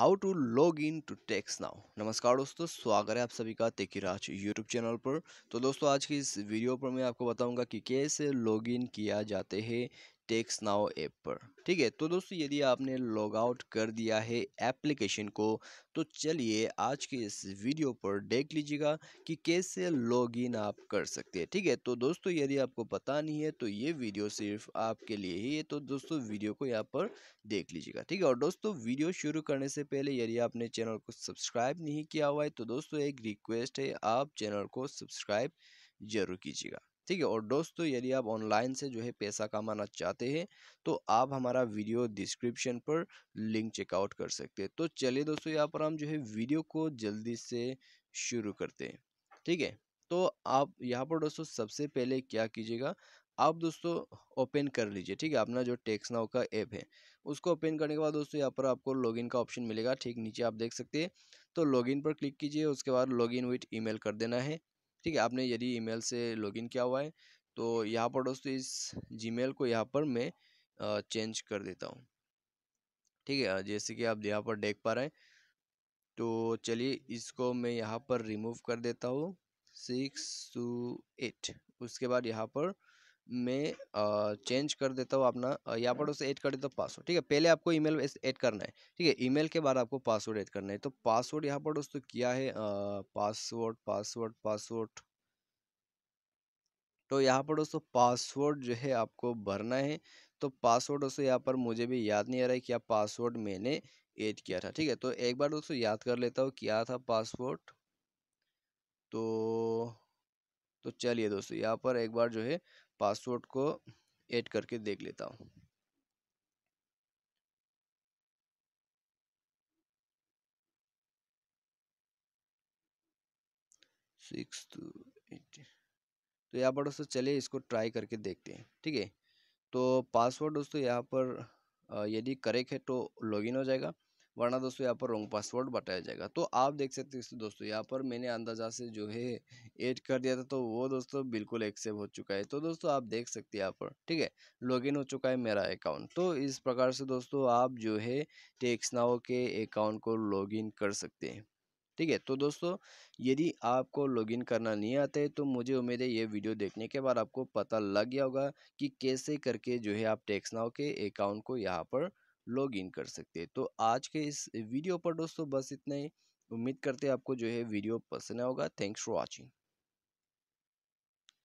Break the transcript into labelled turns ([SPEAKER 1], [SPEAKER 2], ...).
[SPEAKER 1] How to log in to tax now नमस्कार दोस्तों स्वागत है आप सभी का तेकिराज यूट्यूब चैनल पर तो दोस्तों आज की इस वीडियो पर मैं आपको बताऊंगा कि कैसे लॉग इन किया जाते हैं टेक्स नाउ ऐप पर ठीक है तो दोस्तों यदि आपने लॉग आउट कर दिया है एप्लीकेशन को तो चलिए आज के इस वीडियो पर देख लीजिएगा कि कैसे लॉग इन आप कर सकते हैं ठीक है तो दोस्तों यदि आपको पता नहीं है तो ये वीडियो सिर्फ आपके लिए ही है तो दोस्तों वीडियो को यहाँ पर देख लीजिएगा ठीक है और दोस्तों वीडियो शुरू करने से पहले यदि आपने चैनल को सब्सक्राइब नहीं किया हुआ है तो दोस्तों एक रिक्वेस्ट है आप चैनल को सब्सक्राइब जरूर कीजिएगा ठीक है और दोस्तों तो यदि आप ऑनलाइन से जो है पैसा कमाना चाहते हैं तो आप हमारा वीडियो डिस्क्रिप्शन पर लिंक चेकआउट कर सकते हैं तो चलिए दोस्तों यहाँ पर हम जो है वीडियो को जल्दी से शुरू करते हैं ठीक है तो आप यहाँ पर दोस्तों सबसे पहले क्या कीजिएगा आप दोस्तों ओपन कर लीजिए ठीक है अपना जो टेक्स नाउ का ऐप है उसको ओपन करने के बाद दोस्तों यहाँ पर आपको लॉगिन का ऑप्शन मिलेगा ठीक नीचे आप देख सकते हैं तो लॉगिन पर क्लिक कीजिए उसके बाद लॉगिन विथ ईमेल कर देना है ठीक है आपने यदि ईमेल से लॉगिन किया हुआ है तो यहाँ पर दोस्तों इस जीमेल को यहाँ पर मैं चेंज कर देता हूँ ठीक है जैसे कि आप यहाँ पर देख पा रहे हैं तो चलिए इसको मैं यहाँ पर रिमूव कर देता हूँ सिक्स टू एट उसके बाद यहाँ पर में चेंज कर देता हूँ अपना यहाँ पर अच्छा। उसे ऐड कर देता हूँ पासवर्ड ठीक है पहले आपको ईमेल ऐड करना है ठीक है ईमेल के बाद आपको पासवर्ड ऐड करना है तो पासवर्ड यहाँ पर दोस्तों किया है पासवर्ड पासवर्ड पासवर्ड तो यहाँ पर दोस्तों पासवर्ड जो है आपको भरना है तो पासवर्ड दोस्तों यहाँ पर मुझे भी याद नहीं आ रहा है क्या पासवर्ड मैंने ऐड किया था ठीक है तो एक बार दोस्तों याद कर लेता हूँ क्या था पासवर्ड तो तो चलिए दोस्तों यहाँ पर एक बार जो है पासवर्ड को ऐड करके देख लेता हूँ तो यहाँ पर दोस्तों चलिए इसको ट्राई करके देखते हैं ठीक है तो पासवर्ड दोस्तों यहाँ पर यदि करेक्ट है तो लॉगिन हो जाएगा वरना दोस्तों यहाँ पर रॉन्ग पासवर्ड बताया जाएगा तो आप देख सकते हो दोस्तों यहाँ पर मैंने अंदाजा से जो है ऐड कर दिया था तो वो दोस्तों बिल्कुल एक्सेप्ट हो चुका है तो दोस्तों आप देख सकते हैं यहाँ पर ठीक है लॉगिन हो चुका है मेरा अकाउंट तो इस प्रकार से दोस्तों आप जो है टेक्स नाव के अकाउंट को लॉग कर सकते हैं ठीक है तो दोस्तों यदि आपको लॉगिन करना नहीं आता है तो मुझे उम्मीद है ये वीडियो देखने के बाद आपको पता लग गया होगा कि कैसे करके जो है आप टैक्स नाव के अकाउंट को यहाँ पर लॉग इन कर सकते हैं तो आज के इस वीडियो पर दोस्तों बस इतना ही उम्मीद करते हैं आपको जो है वीडियो पसंद आएगा थैंक्स फॉर वॉचिंग